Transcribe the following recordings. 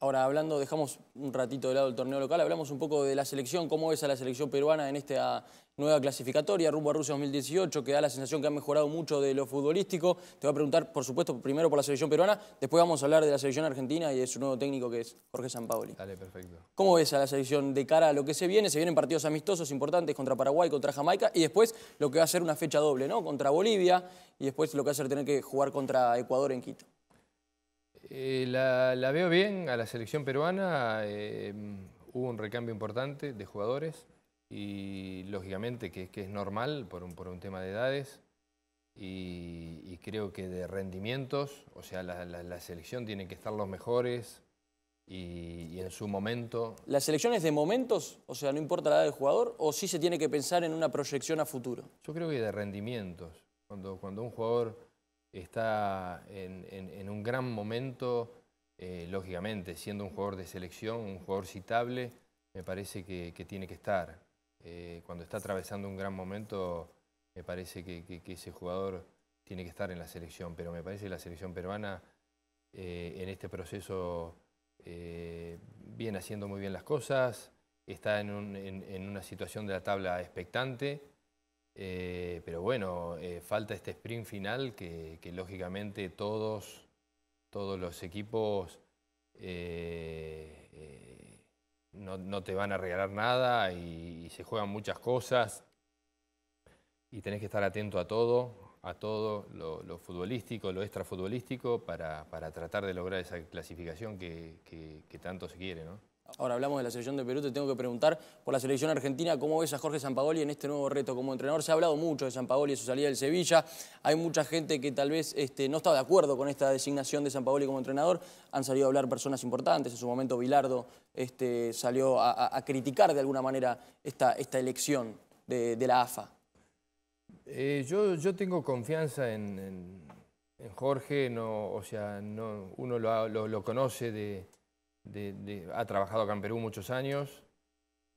Ahora, hablando, dejamos un ratito de lado el torneo local, hablamos un poco de la selección, cómo ves a la selección peruana en esta nueva clasificatoria rumbo a Rusia 2018, que da la sensación que ha mejorado mucho de lo futbolístico. Te voy a preguntar, por supuesto, primero por la selección peruana, después vamos a hablar de la selección argentina y de su nuevo técnico que es Jorge Sampaoli. Dale, perfecto. ¿Cómo ves a la selección de cara a lo que se viene? Se vienen partidos amistosos importantes contra Paraguay, contra Jamaica y después lo que va a ser una fecha doble, ¿no? Contra Bolivia y después lo que va a ser tener que jugar contra Ecuador en Quito. Eh, la, veo bien a la selección peruana. Eh, hubo un recambio importante de jugadores y lógicamente que, que es normal por un, por un, tema de edades y, creo que de rendimientos. O sea, la, selección tiene que estar los mejores y, en su momento. ¿Las es de momentos? O sea, no importa la edad del jugador o sí se tiene que pensar en una proyección a futuro. Yo creo que de rendimientos. Cuando, cuando un jugador está en, un gran momento, eh, lógicamente, siendo un jugador de selección, un jugador citable, me parece que, tiene que estar. Eh, cuando está atravesando un gran momento, me parece que, ese jugador tiene que estar en la selección, pero me parece que la selección peruana eh, en este proceso viene haciendo muy bien las cosas, está en, en una situación de la tabla expectante bueno, eh, falta este sprint final que, lógicamente todos, todos los equipos eh, eh, no, te van a regalar nada y, se juegan muchas cosas y tenés que estar atento a todo, a todo lo, futbolístico, lo extrafutbolístico, para, para tratar de lograr esa clasificación que, que tanto se quiere. ¿no? Ahora hablamos de la selección de Perú, te tengo que preguntar por la selección argentina, ¿cómo ves a Jorge Sampaoli en este nuevo reto como entrenador? Se ha hablado mucho de Sampaoli y su salida del Sevilla, hay mucha gente que tal vez este, no estaba de acuerdo con esta designación de Sampaoli como entrenador, han salido a hablar personas importantes, en su momento Bilardo este, salió a, criticar de alguna manera esta, elección de, la AFA. Eh, yo, tengo confianza en, Jorge, o sea, uno lo conoce de ha trabajado acá en Perú muchos años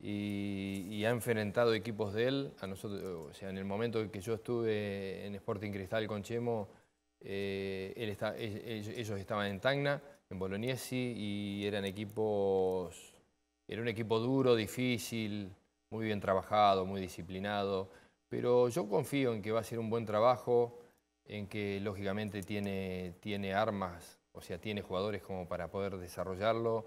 y, ha enfrentado equipos de él. A nosotros, o sea, en el momento que yo estuve en Sporting Cristal con Chemo, eh, ellos estaban en Tacna, en Bolognesi, y eran equipos, era un equipo duro, difícil, muy bien trabajado, muy disciplinado. Pero yo confío en que va a ser un buen trabajo, en que lógicamente tiene, tiene armas o sea, tiene jugadores como para poder desarrollarlo.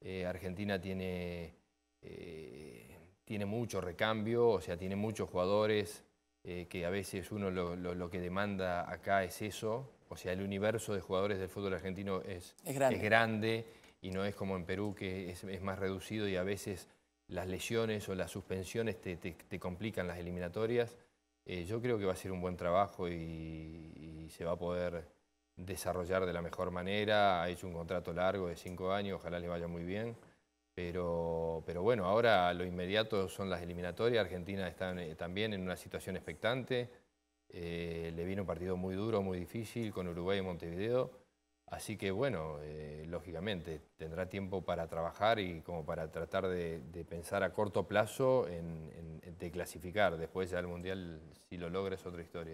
Eh, Argentina tiene, eh, tiene mucho recambio, o sea, tiene muchos jugadores eh, que a veces uno lo, que demanda acá es eso. O sea, el universo de jugadores del fútbol argentino es, grande. y no es como en Perú que es, más reducido y a veces las lesiones o las suspensiones te, complican las eliminatorias. yo creo que va a ser un buen trabajo y se va a poder desarrollar de la mejor manera. Ha hecho un contrato largo de cinco años, ojalá le vaya muy bien. Pero, pero bueno, ahora lo inmediato son las eliminatorias. Argentina está eh, también en una situación expectante. Eh, le viene un partido muy duro, muy difícil con Uruguay y Montevideo. Así que bueno, eh, lógicamente tendrá tiempo para trabajar y como para tratar de, pensar a corto plazo en, de clasificar. Después ya el Mundial, si lo logra, es otra historia.